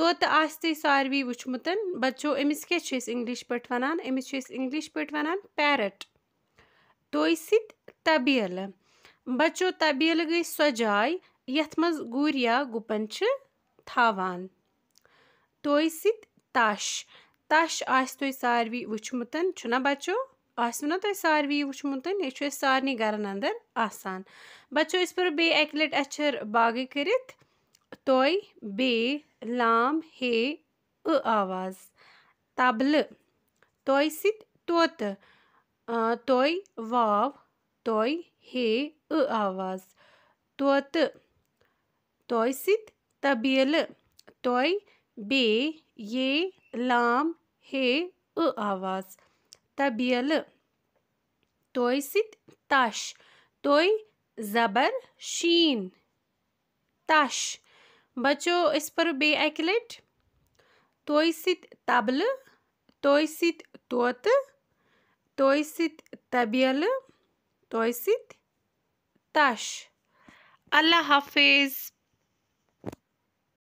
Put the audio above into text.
तो आई सारे वुचमुत बच्चो अमिस क्या इंग्लिश पे वन इंग्लिश पे वन पैरट तोय तबील बच्चो तबील गई सो जाय युर या गुपन थवान तोय सश तश आई सारे वुचमुत चुना बच्चो आसो ना तुम सारे वुचमुत यह सारे घर अंदर आसान बच्चो इस पर बे अक लट अच्छर बागे करित तोय बे लाम हे अ आवाज तबल तोय सित तोत तोय वाव तोय हे अ आवाज तोत तोय सित तबील तोय बे ये लाम हे अ आवाज तबील तोय सित ताश तोय जबर शीन ताश बचो इस पर बे अकि लट तो सबल तो सोत तो सबल तो सश अल्लाह हाफिज़